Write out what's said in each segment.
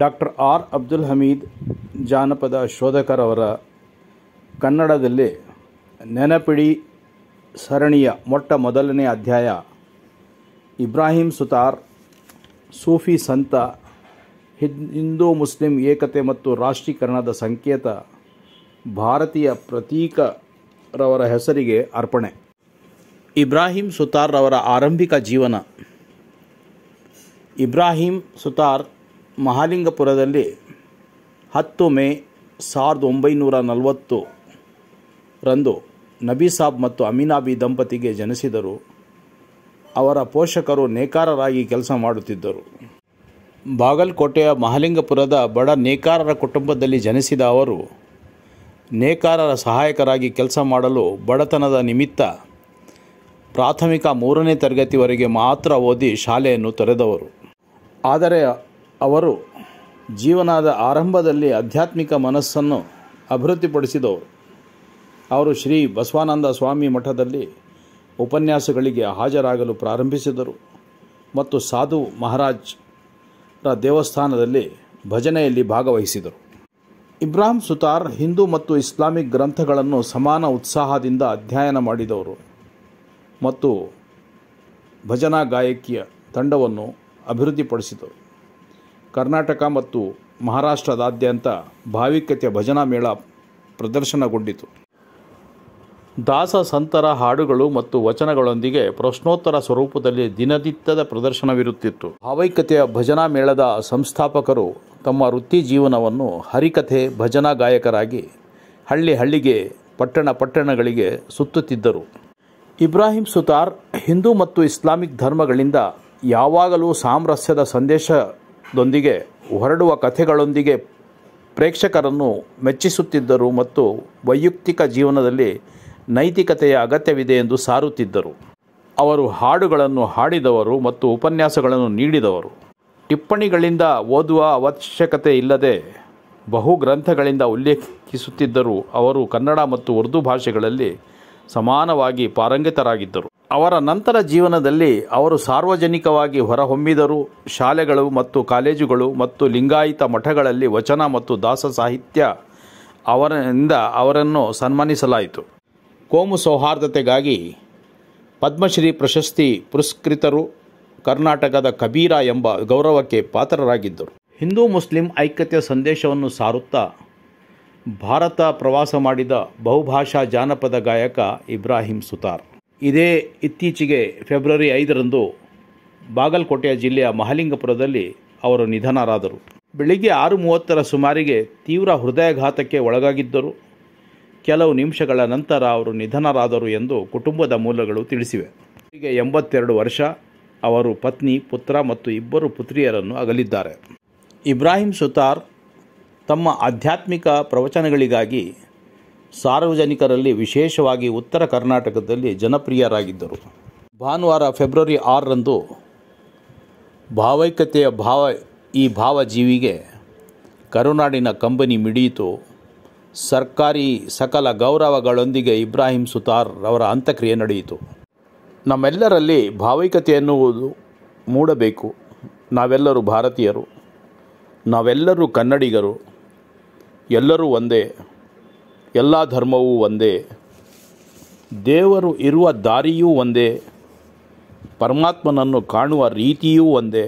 doctor R Abdul Hamid ಜಾನಪದ ಶೋಧಕರವರ ಕನ್ನಡದಲ್ಲಿ ನೆನಪಿಡಿ ಸರಣಿಯ ಮೊಟ್ಟ ಮೊದಲನೇ ಅಧ್ಯಾಯ ಇಬ್ರಾಹಿಂ ಸುತಾರ್ ಸೂಫಿ ಸಂತ ಹಿಂದೂ ಮುಸ್ಲಿಂ ಏಕತೆ ಮತ್ತು ರಾಷ್ಟ್ರೀಕರಣದ ಸಂಕೇತ ಭಾರತೀಯ ಪ್ರತೀಕರವರ ಹೆಸರಿಗೆ ಅರ್ಪಣೆ ಇಬ್ರಾಹಿಂ ಸುತಾರ್ ರವರ ಆರಂಭಿಕ ಜೀವನ ಇಬ್ರಾಹಿಂ ಸುತಾರ್ ಮಹಾಲಿಂಗಪುರದಲ್ಲಿ ಹತ್ತು ಮೇ ಸಾವಿರದ ಒಂಬೈನೂರ ನಲವತ್ತರಂದು ರಂದು ನಬೀಸಾಬ್ ಮತ್ತು ಅಮೀನಾಬಿ ದಂಪತಿಗೆ ಜನಿಸಿದರು ಅವರ ಪೋಷಕರು ನೇಕಾರರಾಗಿ ಕೆಲಸ ಮಾಡುತ್ತಿದ್ದರು ಬಾಗಲಕೋಟೆಯ ಮಹಾಲಿಂಗಪುರದ ಬಡ ನೇಕಾರರ ಕುಟುಂಬದಲ್ಲಿ ಜನಿಸಿದ ಅವರು ನೇಕಾರರ ಸಹಾಯಕರಾಗಿ ಕೆಲಸ ಮಾಡಲು ಬಡತನದ ನಿಮಿತ್ತ ಪ್ರಾಥಮಿಕ ಮೂರನೇ ತರಗತಿವರೆಗೆ ಮಾತ್ರ ಓದಿ ಶಾಲೆಯನ್ನು ತೊರೆದವರು ಆದರೆ ಅವರು ಜೀವನದ ಆರಂಭದಲ್ಲಿ ಆಧ್ಯಾತ್ಮಿಕ ಮನಸ್ಸನ್ನು ಅಭಿವೃದ್ಧಿಪಡಿಸಿದವರು ಅವರು ಶ್ರೀ ಬಸವಾನಂದ ಸ್ವಾಮಿ ಮಠದಲ್ಲಿ ಉಪನ್ಯಾಸಗಳಿಗೆ ಹಾಜರಾಗಲು ಪ್ರಾರಂಭಿಸಿದರು ಮತ್ತು ಸಾಧು ರ ದೇವಸ್ಥಾನದಲ್ಲಿ ಭಜನೆಯಲ್ಲಿ ಭಾಗವಹಿಸಿದರು ಇಬ್ರಾಹಿಂ ಸುತಾರ್ ಹಿಂದೂ ಮತ್ತು ಇಸ್ಲಾಮಿಕ್ ಗ್ರಂಥಗಳನ್ನು ಸಮಾನ ಉತ್ಸಾಹದಿಂದ ಅಧ್ಯಯನ ಮಾಡಿದವರು ಮತ್ತು ಭಜನಾ ಗಾಯಕಿಯ ತಂಡವನ್ನು ಅಭಿವೃದ್ಧಿಪಡಿಸಿದರು ಕರ್ನಾಟಕ ಮತ್ತು ಮಹಾರಾಷ್ಟ್ರದಾದ್ಯಂತ ಭಾವಿಕತೆಯ ಭಜನಾ ಮೇಳ ಪ್ರದರ್ಶನಗೊಂಡಿತು ದಾಸ ಸಂತರ ಹಾಡುಗಳು ಮತ್ತು ವಚನಗಳೊಂದಿಗೆ ಪ್ರಶ್ನೋತ್ತರ ಸ್ವರೂಪದಲ್ಲಿ ದಿನನಿತ್ಯದ ಪ್ರದರ್ಶನವಿರುತ್ತಿತ್ತು ಭಾವೈಕ್ಯತೆಯ ಭಜನಾ ಮೇಳದ ಸಂಸ್ಥಾಪಕರು ತಮ್ಮ ವೃತ್ತಿ ಜೀವನವನ್ನು ಹರಿಕಥೆ ಭಜನಾ ಗಾಯಕರಾಗಿ ಹಳ್ಳಿ ಹಳ್ಳಿಗೆ ಪಟ್ಟಣ ಪಟ್ಟಣಗಳಿಗೆ ಸುತ್ತುತ್ತಿದ್ದರು ಇಬ್ರಾಹಿಂ ಸುತಾರ್ ಹಿಂದೂ ಮತ್ತು ಇಸ್ಲಾಮಿಕ್ ಧರ್ಮಗಳಿಂದ ಯಾವಾಗಲೂ ಸಾಮರಸ್ಯದ ಸಂದೇಶ ದೊಂದಿಗೆ ಹೊರಡುವ ಕಥೆಗಳೊಂದಿಗೆ ಪ್ರೇಕ್ಷಕರನ್ನು ಮೆಚ್ಚಿಸುತ್ತಿದ್ದರು ಮತ್ತು ವೈಯಕ್ತಿಕ ಜೀವನದಲ್ಲಿ ನೈತಿಕತೆಯ ಅಗತ್ಯವಿದೆ ಎಂದು ಸಾರುತ್ತಿದ್ದರು ಅವರು ಹಾಡುಗಳನ್ನು ಹಾಡಿದವರು ಮತ್ತು ಉಪನ್ಯಾಸಗಳನ್ನು ನೀಡಿದವರು ಟಿಪ್ಪಣಿಗಳಿಂದ ಓದುವ ಅವಶ್ಯಕತೆ ಇಲ್ಲದೆ ಬಹು ಗ್ರಂಥಗಳಿಂದ ಉಲ್ಲೇಖಿಸುತ್ತಿದ್ದರೂ ಅವರು ಕನ್ನಡ ಮತ್ತು ಉರ್ದು ಭಾಷೆಗಳಲ್ಲಿ ಸಮಾನವಾಗಿ ಪಾರಂಗಿತರಾಗಿದ್ದರು ಅವರ ನಂತರ ಜೀವನದಲ್ಲಿ ಅವರು ಸಾರ್ವಜನಿಕವಾಗಿ ಹೊರಹೊಮ್ಮಿದರು ಶಾಲೆಗಳು ಮತ್ತು ಕಾಲೇಜುಗಳು ಮತ್ತು ಲಿಂಗಾಯತ ಮಠಗಳಲ್ಲಿ ವಚನ ಮತ್ತು ದಾಸ ಸಾಹಿತ್ಯ ಅವರಿಂದ ಅವರನ್ನು ಸನ್ಮಾನಿಸಲಾಯಿತು ಕೋಮು ಸೌಹಾರ್ದತೆಗಾಗಿ ಪದ್ಮಶ್ರೀ ಪ್ರಶಸ್ತಿ ಪುರಸ್ಕೃತರು ಕರ್ನಾಟಕದ ಕಬೀರ ಎಂಬ ಗೌರವಕ್ಕೆ ಪಾತ್ರರಾಗಿದ್ದರು ಹಿಂದೂ ಮುಸ್ಲಿಂ ಐಕ್ಯತೆಯ ಸಂದೇಶವನ್ನು ಸಾರುತ್ತಾ ಭಾರತ ಪ್ರವಾಸ ಮಾಡಿದ ಬಹುಭಾಷಾ ಜಾನಪದ ಗಾಯಕ ಇಬ್ರಾಹಿಂ ಸುತಾರ್ ಇದೇ ಇತ್ತೀಚೆಗೆ ಫೆಬ್ರವರಿ ಐದರಂದು ಬಾಗಲಕೋಟೆಯ ಜಿಲ್ಲೆಯ ಮಹಲಿಂಗಪುರದಲ್ಲಿ ಅವರು ನಿಧನರಾದರು ಬೆಳಿಗ್ಗೆ ಆರು ಮೂವತ್ತರ ಸುಮಾರಿಗೆ ತೀವ್ರ ಹೃದಯಾಘಾತಕ್ಕೆ ಒಳಗಾಗಿದ್ದರು ಕೆಲವು ನಿಮಿಷಗಳ ನಂತರ ಅವರು ನಿಧನರಾದರು ಎಂದು ಕುಟುಂಬದ ಮೂಲಗಳು ತಿಳಿಸಿವೆ ಹೀಗೆ ಎಂಬತ್ತೆರಡು ವರ್ಷ ಅವರು ಪತ್ನಿ ಪುತ್ರ ಮತ್ತು ಇಬ್ಬರು ಪುತ್ರಿಯರನ್ನು ಅಗಲಿದ್ದಾರೆ ಇಬ್ರಾಹಿಂ ಸುತಾರ್ ತಮ್ಮ ಆಧ್ಯಾತ್ಮಿಕ ಪ್ರವಚನಗಳಿಗಾಗಿ ಸಾರ್ವಜನಿಕರಲ್ಲಿ ವಿಶೇಷವಾಗಿ ಉತ್ತರ ಕರ್ನಾಟಕದಲ್ಲಿ ಜನಪ್ರಿಯರಾಗಿದ್ದರು ಭಾನುವಾರ ಫೆಬ್ರವರಿ ಆರರಂದು ಭಾವೈಕ್ಯತೆಯ ಭಾವ ಈ ಭಾವಜೀವಿಗೆ ಕರುನಾಡಿನ ಕಂಬನಿ ಮಿಡಿಯಿತು ಸರ್ಕಾರಿ ಸಕಲ ಗೌರವಗಳೊಂದಿಗೆ ಇಬ್ರಾಹಿಂ ಸುತಾರ್ ಅವರ ಅಂತ್ಯಕ್ರಿಯೆ ನಡೆಯಿತು ನಮ್ಮೆಲ್ಲರಲ್ಲಿ ಭಾವೈಕ್ಯತೆ ಎನ್ನುವುದು ಮೂಡಬೇಕು ನಾವೆಲ್ಲರೂ ಭಾರತೀಯರು ನಾವೆಲ್ಲರೂ ಕನ್ನಡಿಗರು ಎಲ್ಲರೂ ಒಂದೇ ಎಲ್ಲ ಧರ್ಮವೂ ಒಂದೇ ದೇವರು ಇರುವ ದಾರಿಯೂ ಒಂದೇ ಪರಮಾತ್ಮನನ್ನು ಕಾಣುವ ರೀತಿಯೂ ಒಂದೇ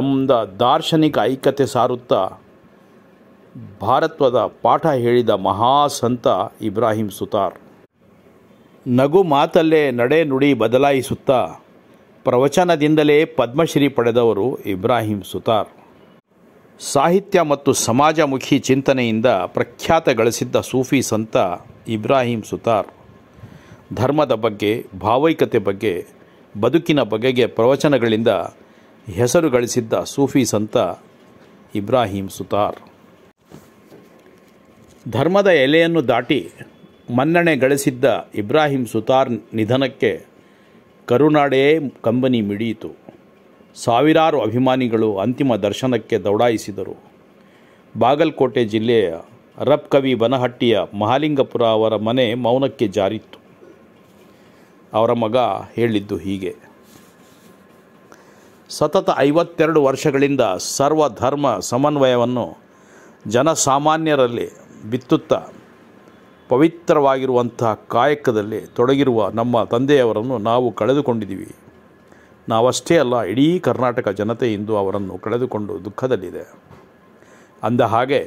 ಎಂಬ ದಾರ್ಶನಿಕ ಐಕ್ಯತೆ ಸಾರುತ್ತಾ ಭಾರತ್ವದ ಪಾಠ ಹೇಳಿದ ಮಹಾಸಂತ ಇಬ್ರಾಹಿಂ ಸುತಾರ್ ನಗು ಮಾತಲ್ಲೇ ನಡೆ ನುಡಿ ಬದಲಾಯಿಸುತ್ತಾ ಪ್ರವಚನದಿಂದಲೇ ಪದ್ಮಶ್ರೀ ಪಡೆದವರು ಇಬ್ರಾಹಿಂ ಸುತಾರ್ ಸಾಹಿತ್ಯ ಮತ್ತು ಸಮಾಜಮುಖಿ ಚಿಂತನೆಯಿಂದ ಪ್ರಖ್ಯಾತ ಗಳಿಸಿದ್ದ ಸೂಫಿ ಸಂತ ಇಬ್ರಾಹಿಂ ಸುತಾರ್ ಧರ್ಮದ ಬಗ್ಗೆ ಭಾವೈಕತೆ ಬಗ್ಗೆ ಬದುಕಿನ ಬಗೆಗೆ ಪ್ರವಚನಗಳಿಂದ ಹೆಸರು ಗಳಿಸಿದ್ದ ಸೂಫಿ ಸಂತ ಇಬ್ರಾಹಿಂ ಸುತಾರ್ ಧರ್ಮದ ಎಲೆಯನ್ನು ದಾಟಿ ಮನ್ನಣೆ ಗಳಿಸಿದ್ದ ಇಬ್ರಾಹಿಂ ಸುತಾರ್ ನಿಧನಕ್ಕೆ ಕರುನಾಡೆಯೇ ಕಂಬನಿ ಮಿಡಿಯಿತು ಸಾವಿರಾರು ಅಭಿಮಾನಿಗಳು ಅಂತಿಮ ದರ್ಶನಕ್ಕೆ ದೌಡಾಯಿಸಿದರು ಬಾಗಲಕೋಟೆ ಜಿಲ್ಲೆಯ ರಬ್ ಕವಿ ಬನಹಟ್ಟಿಯ ಮಹಾಲಿಂಗಪುರ ಅವರ ಮನೆ ಮೌನಕ್ಕೆ ಜಾರಿತ್ತು ಅವರ ಮಗ ಹೇಳಿದ್ದು ಹೀಗೆ ಸತತ ಐವತ್ತೆರಡು ವರ್ಷಗಳಿಂದ ಸರ್ವಧರ್ಮ ಸಮನ್ವಯವನ್ನು ಜನಸಾಮಾನ್ಯರಲ್ಲಿ ಬಿತ್ತುತ್ತಾ ಪವಿತ್ರವಾಗಿರುವಂತಹ ಕಾಯಕದಲ್ಲಿ ತೊಡಗಿರುವ ನಮ್ಮ ತಂದೆಯವರನ್ನು ನಾವು ಕಳೆದುಕೊಂಡಿದ್ದೀವಿ ನಾವಷ್ಟೇ ಅಲ್ಲ ಇಡೀ ಕರ್ನಾಟಕ ಜನತೆ ಇಂದು ಅವರನ್ನು ಕಳೆದುಕೊಂಡು ದುಃಖದಲ್ಲಿದೆ ಅಂದ ಹಾಗೆ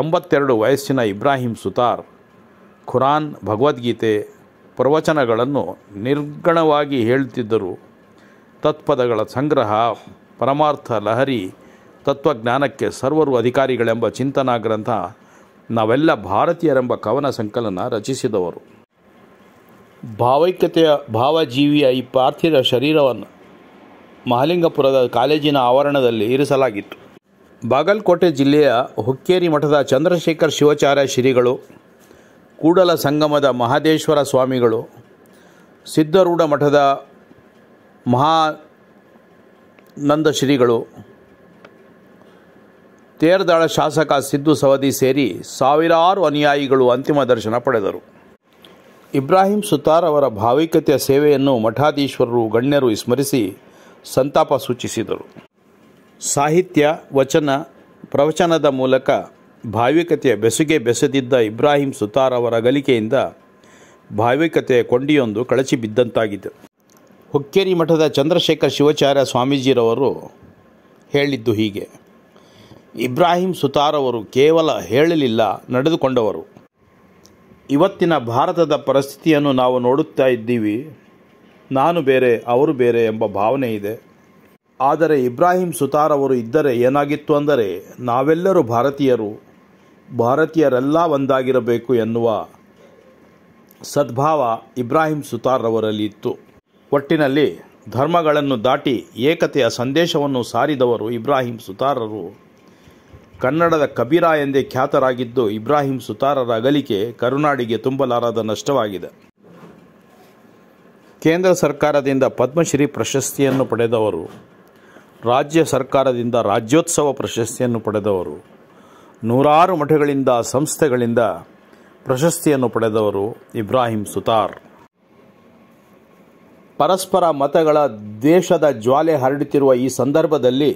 ಎಂಬತ್ತೆರಡು ವಯಸ್ಸಿನ ಇಬ್ರಾಹಿಂ ಸುತಾರ್ ಖುರಾನ್ ಭಗವದ್ಗೀತೆ ಪ್ರವಚನಗಳನ್ನು ನಿರ್ಗಣವಾಗಿ ಹೇಳ್ತಿದ್ದರು ತತ್ಪದಗಳ ಸಂಗ್ರಹ ಪರಮಾರ್ಥ ಲಹರಿ ತತ್ವಜ್ಞಾನಕ್ಕೆ ಸರ್ವರು ಅಧಿಕಾರಿಗಳೆಂಬ ಚಿಂತನಾ ಗ್ರಂಥ ನಾವೆಲ್ಲ ಭಾರತೀಯರೆಂಬ ಕವನ ಸಂಕಲನ ರಚಿಸಿದವರು ಭಾವೈಕ್ಯತೆಯ ಭಾವಜೀವಿಯ ಈ ಪಾರ್ಥಿವ ಶರೀರವನ್ನು ಮಹಲಿಂಗಪುರದ ಕಾಲೇಜಿನ ಆವರಣದಲ್ಲಿ ಇರಿಸಲಾಗಿತ್ತು ಬಾಗಲಕೋಟೆ ಜಿಲ್ಲೆಯ ಹುಕ್ಕೇರಿ ಮಠದ ಚಂದ್ರಶೇಖರ್ ಶಿವಾಚಾರ್ಯ ಶ್ರೀಗಳು ಕೂಡಲ ಸಂಗಮದ ಮಹದೇಶ್ವರ ಸ್ವಾಮಿಗಳು ಸಿದ್ಧರೂಢ ಮಠದ ಮಹಾನಂದ ಶ್ರೀಗಳು ತೇರದಾಳ ಶಾಸಕ ಸಿದ್ದು ಸವದಿ ಸೇರಿ ಸಾವಿರಾರು ಅನುಯಾಯಿಗಳು ಅಂತಿಮ ದರ್ಶನ ಪಡೆದರು ಇಬ್ರಾಹಿಂ ಸುತಾರ್ ಅವರ ಭಾವಿಕತೆಯ ಸೇವೆಯನ್ನು ಮಠಾಧೀಶ್ವರರು ಗಣ್ಯರು ಸ್ಮರಿಸಿ ಸಂತಾಪ ಸೂಚಿಸಿದರು ಸಾಹಿತ್ಯ ವಚನ ಪ್ರವಚನದ ಮೂಲಕ ಭಾವಿಕತೆಯ ಬೆಸುಗೆ ಬೆಸೆದಿದ್ದ ಇಬ್ರಾಹಿಂ ಸುತಾರ್ ಅವರ ಗಲಿಕೆಯಿಂದ ಭಾವಿಕತೆಯ ಕೊಂಡಿಯೊಂದು ಕಳಚಿ ಬಿದ್ದಂತಾಗಿದೆ ಹುಕ್ಕೇರಿ ಮಠದ ಚಂದ್ರಶೇಖರ್ ಶಿವಾಚಾರ್ಯ ಸ್ವಾಮೀಜಿರವರು ಹೇಳಿದ್ದು ಹೀಗೆ ಇಬ್ರಾಹಿಂ ಸುತಾರ್ ಅವರು ಕೇವಲ ಹೇಳಲಿಲ್ಲ ನಡೆದುಕೊಂಡವರು ಇವತ್ತಿನ ಭಾರತದ ಪರಿಸ್ಥಿತಿಯನ್ನು ನಾವು ನೋಡುತ್ತಾ ಇದ್ದೀವಿ ನಾನು ಬೇರೆ ಅವರು ಬೇರೆ ಎಂಬ ಭಾವನೆ ಇದೆ ಆದರೆ ಇಬ್ರಾಹಿಂ ಸುತಾರ್ ಅವರು ಇದ್ದರೆ ಏನಾಗಿತ್ತು ಅಂದರೆ ನಾವೆಲ್ಲರೂ ಭಾರತೀಯರು ಭಾರತೀಯರೆಲ್ಲ ಒಂದಾಗಿರಬೇಕು ಎನ್ನುವ ಸದ್ಭಾವ ಇಬ್ರಾಹಿಂ ಸುತಾರ್ ಅವರಲ್ಲಿ ಇತ್ತು ಒಟ್ಟಿನಲ್ಲಿ ಧರ್ಮಗಳನ್ನು ದಾಟಿ ಏಕತೆಯ ಸಂದೇಶವನ್ನು ಸಾರಿದವರು ಇಬ್ರಾಹಿಂ ಸುತಾರರು ಕನ್ನಡದ ಕಬೀರ ಎಂದೇ ಖ್ಯಾತರಾಗಿದ್ದು ಇಬ್ರಾಹಿಂ ಸುತಾರರ ಅಗಲಿಕೆ ಕರುನಾಡಿಗೆ ತುಂಬಲಾರದ ನಷ್ಟವಾಗಿದೆ ಕೇಂದ್ರ ಸರ್ಕಾರದಿಂದ ಪದ್ಮಶ್ರೀ ಪ್ರಶಸ್ತಿಯನ್ನು ಪಡೆದವರು ರಾಜ್ಯ ಸರ್ಕಾರದಿಂದ ರಾಜ್ಯೋತ್ಸವ ಪ್ರಶಸ್ತಿಯನ್ನು ಪಡೆದವರು ನೂರಾರು ಮಠಗಳಿಂದ ಸಂಸ್ಥೆಗಳಿಂದ ಪ್ರಶಸ್ತಿಯನ್ನು ಪಡೆದವರು ಇಬ್ರಾಹಿಂ ಸುತಾರ್ ಪರಸ್ಪರ ಮತಗಳ ದೇಶದ ಜ್ವಾಲೆ ಹರಡುತ್ತಿರುವ ಈ ಸಂದರ್ಭದಲ್ಲಿ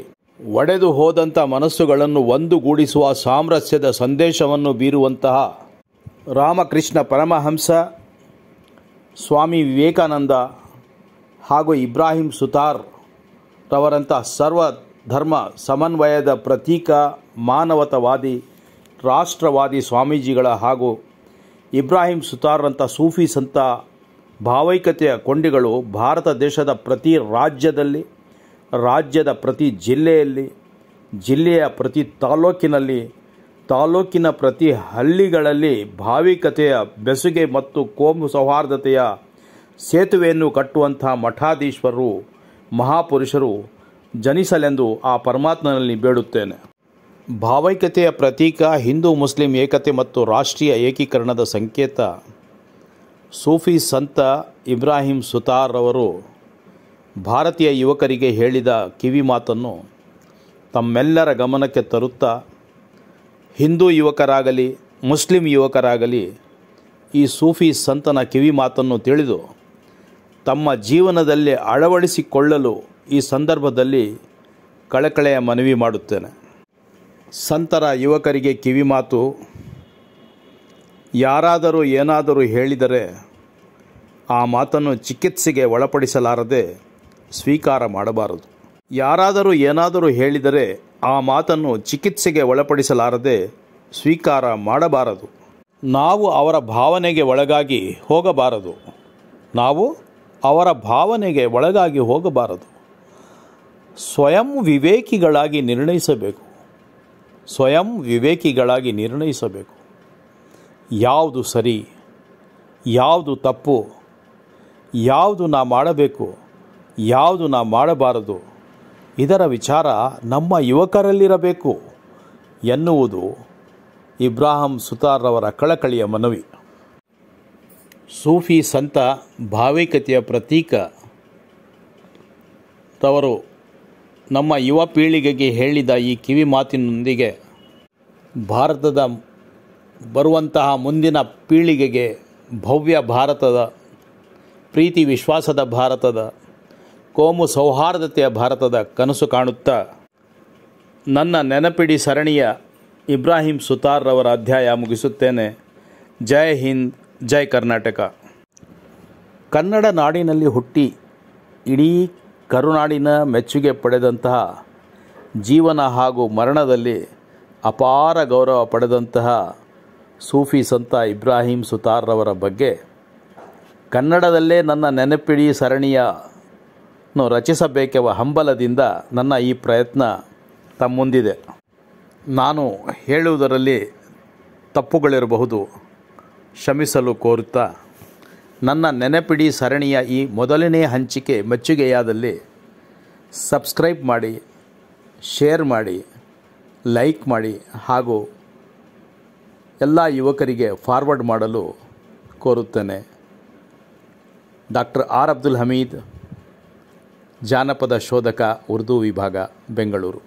ಒಡೆದು ಹೋದಂಥ ಮನಸ್ಸುಗಳನ್ನು ಒಂದುಗೂಡಿಸುವ ಸಾಮರಸ್ಯದ ಸಂದೇಶವನ್ನು ಬೀರುವಂತಹ ರಾಮಕೃಷ್ಣ ಪರಮಹಂಸ ಸ್ವಾಮಿ ವಿವೇಕಾನಂದ ಹಾಗೂ ಇಬ್ರಾಹಿಂ ಸುತಾರ್ ರವರಂಥ ಸರ್ವ ಧರ್ಮ ಸಮನ್ವಯದ ಪ್ರತೀಕ ಮಾನವತವಾದಿ ರಾಷ್ಟ್ರವಾದಿ ಸ್ವಾಮೀಜಿಗಳ ಹಾಗೂ ಇಬ್ರಾಹಿಂ ಸುತಾರ್ರಂಥ ಸೂಫಿ ಸಂತ ಭಾವೈಕತೆಯ ಕೊಂಡಿಗಳು ಭಾರತ ದೇಶದ ಪ್ರತಿ ರಾಜ್ಯದಲ್ಲಿ ರಾಜ್ಯದ ಪ್ರತಿ ಜಿಲ್ಲೆಯಲ್ಲಿ ಜಿಲ್ಲೆಯ ಪ್ರತಿ ತಾಲೂಕಿನಲ್ಲಿ ತಾಲೂಕಿನ ಪ್ರತಿ ಹಳ್ಳಿಗಳಲ್ಲಿ ಭಾವಿಕತೆಯ ಬೆಸುಗೆ ಮತ್ತು ಕೋಮು ಸೌಹಾರ್ದತೆಯ ಸೇತುವೆಯನ್ನು ಕಟ್ಟುವಂಥ ಮಠಾಧೀಶ್ವರರು ಮಹಾಪುರುಷರು ಜನಿಸಲೆಂದು ಆ ಪರಮಾತ್ಮನಲ್ಲಿ ಬೇಡುತ್ತೇನೆ ಭಾವೈಕತೆಯ ಪ್ರತೀಕ ಹಿಂದೂ ಮುಸ್ಲಿಂ ಏಕತೆ ಮತ್ತು ರಾಷ್ಟ್ರೀಯ ಏಕೀಕರಣದ ಸಂಕೇತ ಸೂಫಿ ಸಂತ ಇಬ್ರಾಹಿಂ ಸುತಾರ್ ಅವರು ಭಾರತೀಯ ಯುವಕರಿಗೆ ಹೇಳಿದ ಕಿವಿ ಮಾತನ್ನು ತಮ್ಮೆಲ್ಲರ ಗಮನಕ್ಕೆ ತರುತ್ತಾ ಹಿಂದೂ ಯುವಕರಾಗಲಿ ಮುಸ್ಲಿಂ ಯುವಕರಾಗಲಿ ಈ ಸೂಫಿ ಸಂತನ ಕಿವಿ ಮಾತನ್ನು ತಿಳಿದು ತಮ್ಮ ಜೀವನದಲ್ಲಿ ಅಳವಡಿಸಿಕೊಳ್ಳಲು ಈ ಸಂದರ್ಭದಲ್ಲಿ ಕಳಕಳೆಯ ಮನವಿ ಮಾಡುತ್ತೇನೆ ಸಂತರ ಯುವಕರಿಗೆ ಕಿವಿ ಮಾತು ಯಾರಾದರೂ ಏನಾದರೂ ಹೇಳಿದರೆ ಆ ಮಾತನ್ನು ಚಿಕಿತ್ಸೆಗೆ ಒಳಪಡಿಸಲಾರದೆ ಸ್ವೀಕಾರ ಮಾಡಬಾರದು ಯಾರಾದರೂ ಏನಾದರೂ ಹೇಳಿದರೆ ಆ ಮಾತನ್ನು ಚಿಕಿತ್ಸೆಗೆ ಒಳಪಡಿಸಲಾರದೆ ಸ್ವೀಕಾರ ಮಾಡಬಾರದು ನಾವು ಅವರ ಭಾವನೆಗೆ ಒಳಗಾಗಿ ಹೋಗಬಾರದು ನಾವು ಅವರ ಭಾವನೆಗೆ ಒಳಗಾಗಿ ಹೋಗಬಾರದು ಸ್ವಯಂ ವಿವೇಕಿಗಳಾಗಿ ನಿರ್ಣಯಿಸಬೇಕು ಸ್ವಯಂ ವಿವೇಕಿಗಳಾಗಿ ನಿರ್ಣಯಿಸಬೇಕು ಯಾವುದು ಸರಿ ಯಾವುದು ತಪ್ಪು ಯಾವುದು ನಾ ಮಾಡಬೇಕು ಯಾವುದು ನಾವು ಮಾಡಬಾರದು ಇದರ ವಿಚಾರ ನಮ್ಮ ಯುವಕರಲ್ಲಿರಬೇಕು ಎನ್ನುವುದು ಇಬ್ರಾಹಂ ಸುತಾರ್ರವರ ಕಳಕಳಿಯ ಮನವಿ ಸೂಫಿ ಸಂತ ಭಾವೈಕತೆಯ ಪ್ರತೀಕ ತವರು ನಮ್ಮ ಯುವ ಪೀಳಿಗೆಗೆ ಹೇಳಿದ ಈ ಕಿವಿ ಮಾತಿನೊಂದಿಗೆ ಭಾರತದ ಬರುವಂತಹ ಮುಂದಿನ ಪೀಳಿಗೆಗೆ ಭವ್ಯ ಭಾರತದ ಪ್ರೀತಿ ವಿಶ್ವಾಸದ ಭಾರತದ ಕೋಮು ಸೌಹಾರ್ದತೆಯ ಭಾರತದ ಕನಸು ಕಾಣುತ್ತಾ ನನ್ನ ನೆನಪಿಡಿ ಸರಣಿಯ ಇಬ್ರಾಹಿಂ ಸುತಾರ್ರವರ ಅಧ್ಯಾಯ ಮುಗಿಸುತ್ತೇನೆ ಜೈ ಹಿಂದ್ ಜೈ ಕರ್ನಾಟಕ ಕನ್ನಡ ನಾಡಿನಲ್ಲಿ ಹುಟ್ಟಿ ಇಡೀ ಕರುನಾಡಿನ ಮೆಚ್ಚುಗೆ ಪಡೆದಂತಹ ಜೀವನ ಹಾಗೂ ಮರಣದಲ್ಲಿ ಅಪಾರ ಗೌರವ ಪಡೆದಂತಹ ಸೂಫಿ ಸಂತ ಇಬ್ರಾಹಿಂ ಸುತಾರ್ರವರ ಬಗ್ಗೆ ಕನ್ನಡದಲ್ಲೇ ನನ್ನ ನೆನಪಿಡಿ ಸರಣಿಯ ರಚಿಸಬೇಕೆಂಬ ಹಂಬಲದಿಂದ ನನ್ನ ಈ ಪ್ರಯತ್ನ ತಮ್ಮುಂದಿದೆ ನಾನು ಹೇಳುವುದರಲ್ಲಿ ತಪ್ಪುಗಳಿರಬಹುದು ಶ್ರಮಿಸಲು ಕೋರುತ್ತಾ ನನ್ನ ನೆನಪಿಡಿ ಸರಣಿಯ ಈ ಮೊದಲನೇ ಹಂಚಿಕೆ ಮೆಚ್ಚುಗೆಯಾದಲ್ಲಿ ಸಬ್ಸ್ಕ್ರೈಬ್ ಮಾಡಿ ಶೇರ್ ಮಾಡಿ ಲೈಕ್ ಮಾಡಿ ಹಾಗೂ ಎಲ್ಲ ಯುವಕರಿಗೆ ಫಾರ್ವರ್ಡ್ ಮಾಡಲು ಕೋರುತ್ತೇನೆ ಡಾಕ್ಟರ್ ಆರ್ ಅಬ್ದುಲ್ ಹಮೀದ್ ಜಾನಪದ ಶೋಧಕ ಉರ್ದು ವಿಭಾಗ ಬೆಂಗಳೂರು